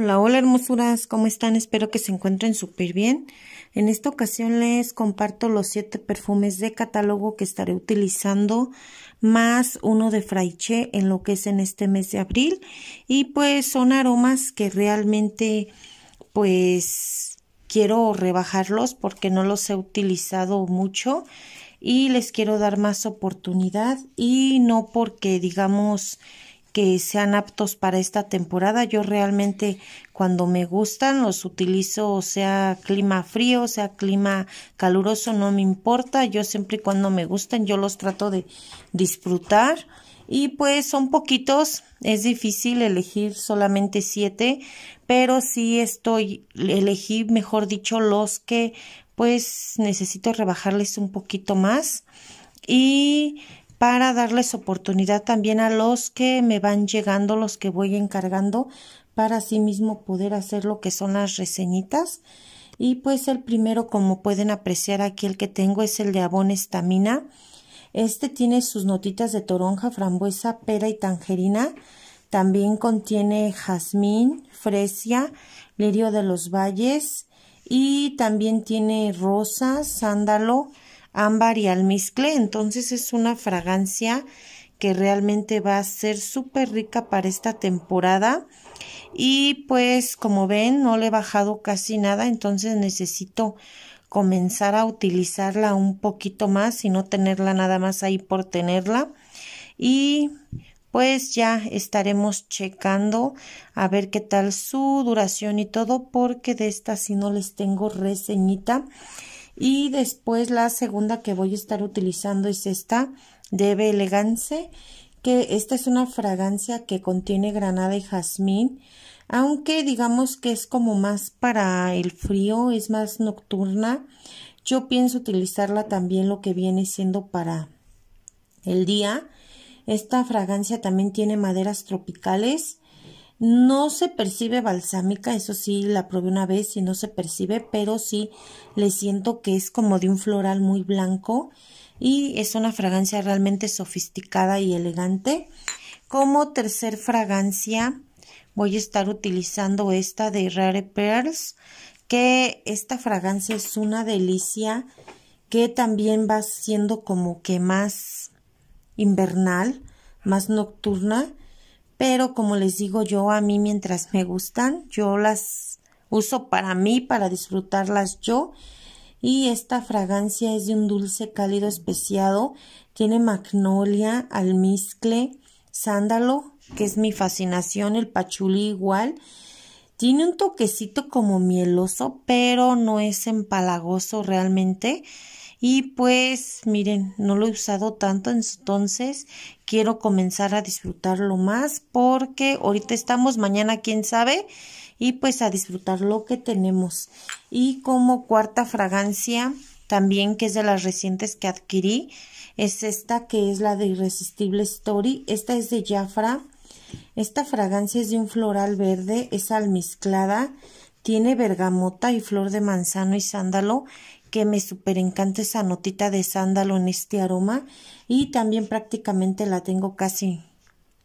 Hola, hola hermosuras, ¿cómo están? Espero que se encuentren súper bien. En esta ocasión les comparto los siete perfumes de catálogo que estaré utilizando, más uno de Fraiche en lo que es en este mes de abril. Y pues son aromas que realmente pues quiero rebajarlos porque no los he utilizado mucho y les quiero dar más oportunidad y no porque digamos que sean aptos para esta temporada. Yo realmente cuando me gustan los utilizo, o sea clima frío, sea clima caluroso, no me importa. Yo siempre y cuando me gustan yo los trato de disfrutar. Y pues son poquitos, es difícil elegir solamente siete, pero sí estoy, elegí mejor dicho los que pues necesito rebajarles un poquito más. Y para darles oportunidad también a los que me van llegando, los que voy encargando, para así mismo poder hacer lo que son las reseñitas. Y pues el primero, como pueden apreciar aquí, el que tengo es el de abón estamina. Este tiene sus notitas de toronja, frambuesa, pera y tangerina. También contiene jazmín, fresia, lirio de los valles y también tiene rosa, sándalo, ámbar y almizcle. Entonces es una fragancia que realmente va a ser súper rica para esta temporada. Y pues como ven no le he bajado casi nada, entonces necesito comenzar a utilizarla un poquito más y no tenerla nada más ahí por tenerla. Y pues ya estaremos checando a ver qué tal su duración y todo porque de esta si no les tengo reseñita y después la segunda que voy a estar utilizando es esta de B.Elegance, que esta es una fragancia que contiene granada y jazmín, aunque digamos que es como más para el frío, es más nocturna. Yo pienso utilizarla también lo que viene siendo para el día. Esta fragancia también tiene maderas tropicales no se percibe balsámica, eso sí, la probé una vez y no se percibe, pero sí le siento que es como de un floral muy blanco y es una fragancia realmente sofisticada y elegante. Como tercer fragancia voy a estar utilizando esta de Rare Pearls, que esta fragancia es una delicia que también va siendo como que más invernal, más nocturna pero como les digo yo, a mí mientras me gustan, yo las uso para mí, para disfrutarlas yo. Y esta fragancia es de un dulce cálido especiado, tiene magnolia, almizcle, sándalo, que es mi fascinación, el pachulí igual. Tiene un toquecito como mieloso, pero no es empalagoso realmente. Y pues miren, no lo he usado tanto, entonces quiero comenzar a disfrutarlo más porque ahorita estamos, mañana quién sabe, y pues a disfrutar lo que tenemos. Y como cuarta fragancia, también que es de las recientes que adquirí, es esta que es la de Irresistible Story. Esta es de Jafra. Esta fragancia es de un floral verde, es almizclada, tiene bergamota y flor de manzano y sándalo que me super encanta esa notita de sándalo en este aroma y también prácticamente la tengo casi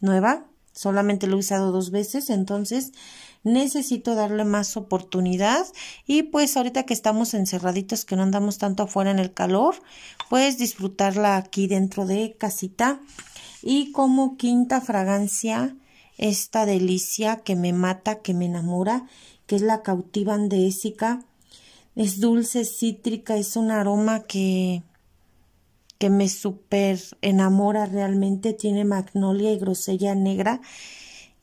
nueva, solamente lo he usado dos veces, entonces necesito darle más oportunidad y pues ahorita que estamos encerraditos, que no andamos tanto afuera en el calor, pues disfrutarla aquí dentro de casita y como quinta fragancia esta delicia que me mata, que me enamora, que es la cautivan de Ésica es dulce, cítrica, es un aroma que, que me super enamora realmente. Tiene magnolia y grosella negra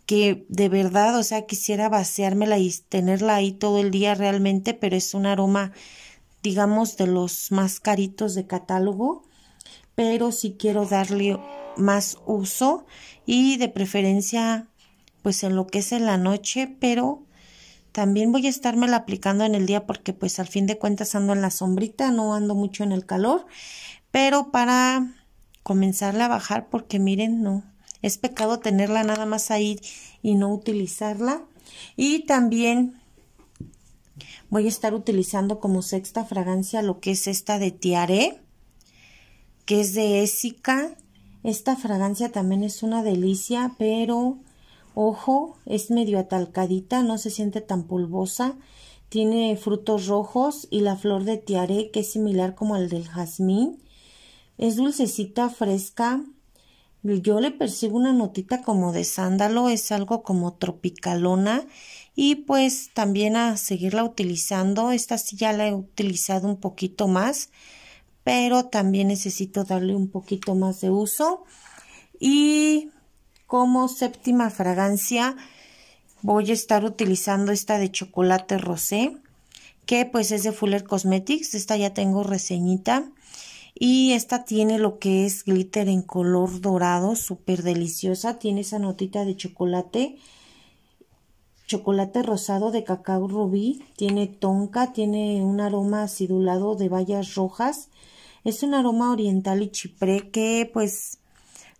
que de verdad, o sea, quisiera vaciármela y tenerla ahí todo el día realmente, pero es un aroma, digamos, de los más caritos de catálogo. Pero sí quiero darle más uso y de preferencia, pues en lo que es en la noche, pero también voy a la aplicando en el día porque pues al fin de cuentas ando en la sombrita, no ando mucho en el calor, pero para comenzarla a bajar porque miren, no, es pecado tenerla nada más ahí y no utilizarla. Y también voy a estar utilizando como sexta fragancia lo que es esta de Tiare, que es de Ésica. Esta fragancia también es una delicia, pero ojo, es medio atalcadita, no se siente tan pulvosa, tiene frutos rojos y la flor de tiare que es similar como al del jazmín, es dulcecita, fresca, yo le percibo una notita como de sándalo, es algo como tropicalona y pues también a seguirla utilizando, esta sí ya la he utilizado un poquito más, pero también necesito darle un poquito más de uso y como séptima fragancia voy a estar utilizando esta de chocolate rosé, que pues es de Fuller Cosmetics, esta ya tengo reseñita. Y esta tiene lo que es glitter en color dorado, súper deliciosa. Tiene esa notita de chocolate, chocolate rosado de cacao rubí. Tiene tonka, tiene un aroma acidulado de bayas rojas. Es un aroma oriental y chipre que pues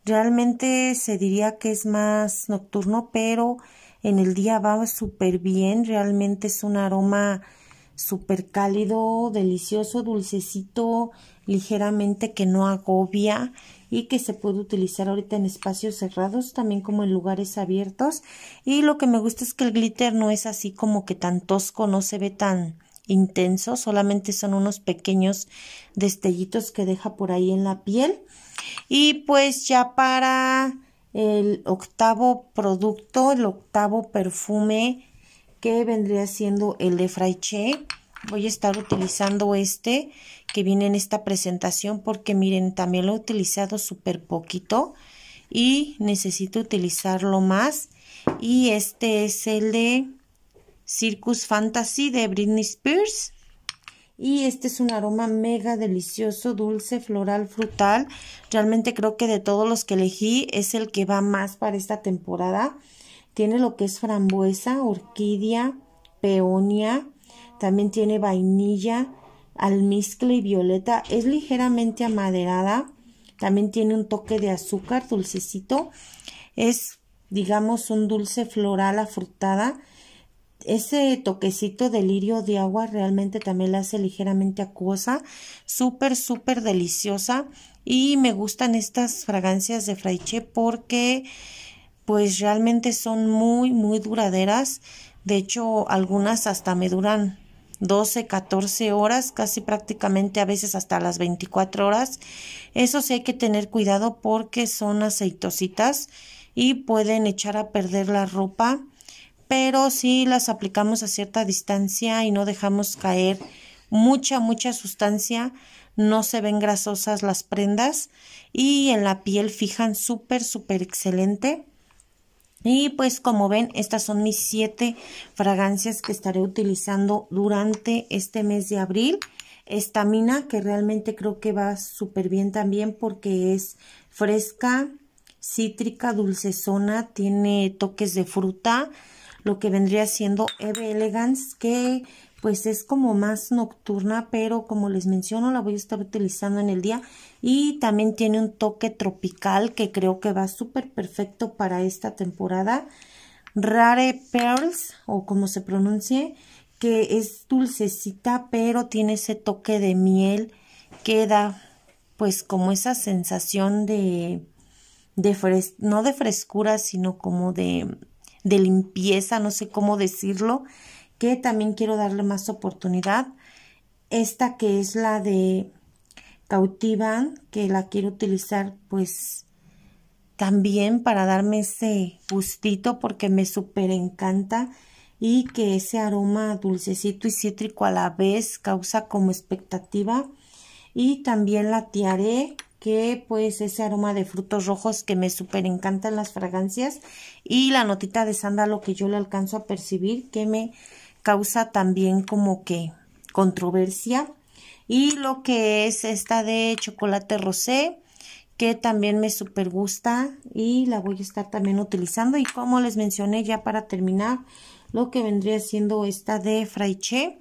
Realmente se diría que es más nocturno, pero en el día va súper bien. Realmente es un aroma súper cálido, delicioso, dulcecito, ligeramente que no agobia y que se puede utilizar ahorita en espacios cerrados, también como en lugares abiertos. Y lo que me gusta es que el glitter no es así como que tan tosco, no se ve tan intenso, solamente son unos pequeños destellitos que deja por ahí en la piel. Y pues ya para el octavo producto, el octavo perfume que vendría siendo el de Fraiche. Voy a estar utilizando este que viene en esta presentación porque miren, también lo he utilizado súper poquito y necesito utilizarlo más. Y este es el de Circus Fantasy de Britney Spears. Y este es un aroma mega delicioso, dulce, floral, frutal. Realmente creo que de todos los que elegí es el que va más para esta temporada. Tiene lo que es frambuesa, orquídea, peonia. También tiene vainilla, almizcle y violeta. Es ligeramente amaderada. También tiene un toque de azúcar dulcecito. Es, digamos, un dulce floral afrutada ese toquecito de lirio de agua realmente también la hace ligeramente acuosa, súper, súper deliciosa. Y me gustan estas fragancias de Fraiche porque pues realmente son muy, muy duraderas. De hecho, algunas hasta me duran 12, 14 horas, casi prácticamente a veces hasta las 24 horas. Eso sí hay que tener cuidado porque son aceitositas y pueden echar a perder la ropa pero si las aplicamos a cierta distancia y no dejamos caer mucha, mucha sustancia, no se ven grasosas las prendas y en la piel fijan súper, súper excelente. Y pues como ven, estas son mis siete fragancias que estaré utilizando durante este mes de abril. Estamina, que realmente creo que va súper bien también porque es fresca, cítrica, dulcezona, tiene toques de fruta, lo que vendría siendo Eve Elegance, que pues es como más nocturna, pero como les menciono, la voy a estar utilizando en el día. Y también tiene un toque tropical que creo que va súper perfecto para esta temporada. Rare Pearls, o como se pronuncie, que es dulcecita, pero tiene ese toque de miel que da pues como esa sensación de, de no de frescura, sino como de de limpieza, no sé cómo decirlo, que también quiero darle más oportunidad. Esta que es la de Cautivan, que la quiero utilizar pues también para darme ese gustito porque me súper encanta y que ese aroma dulcecito y cítrico a la vez causa como expectativa. Y también la tiaré que pues ese aroma de frutos rojos que me súper encantan las fragancias y la notita de sándalo que yo le alcanzo a percibir que me causa también como que controversia y lo que es esta de chocolate rosé que también me súper gusta y la voy a estar también utilizando y como les mencioné ya para terminar lo que vendría siendo esta de fraiche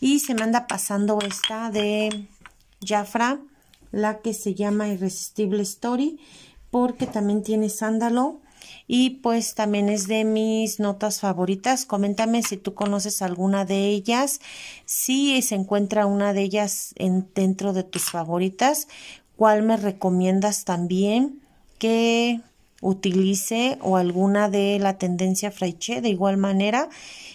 y se me anda pasando esta de Jafra la que se llama Irresistible Story, porque también tiene sándalo y pues también es de mis notas favoritas. Coméntame si tú conoces alguna de ellas, si se encuentra una de ellas en, dentro de tus favoritas, cuál me recomiendas también, que utilice o alguna de la tendencia Fraiche de igual manera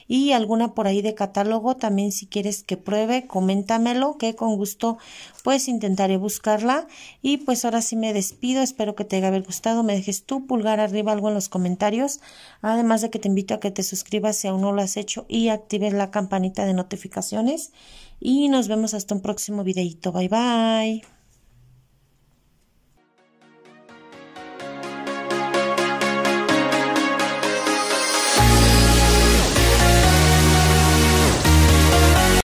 y alguna por ahí de catálogo también si quieres que pruebe coméntamelo que con gusto pues intentaré buscarla y pues ahora sí me despido espero que te haya gustado me dejes tu pulgar arriba algo en los comentarios además de que te invito a que te suscribas si aún no lo has hecho y actives la campanita de notificaciones y nos vemos hasta un próximo videito bye bye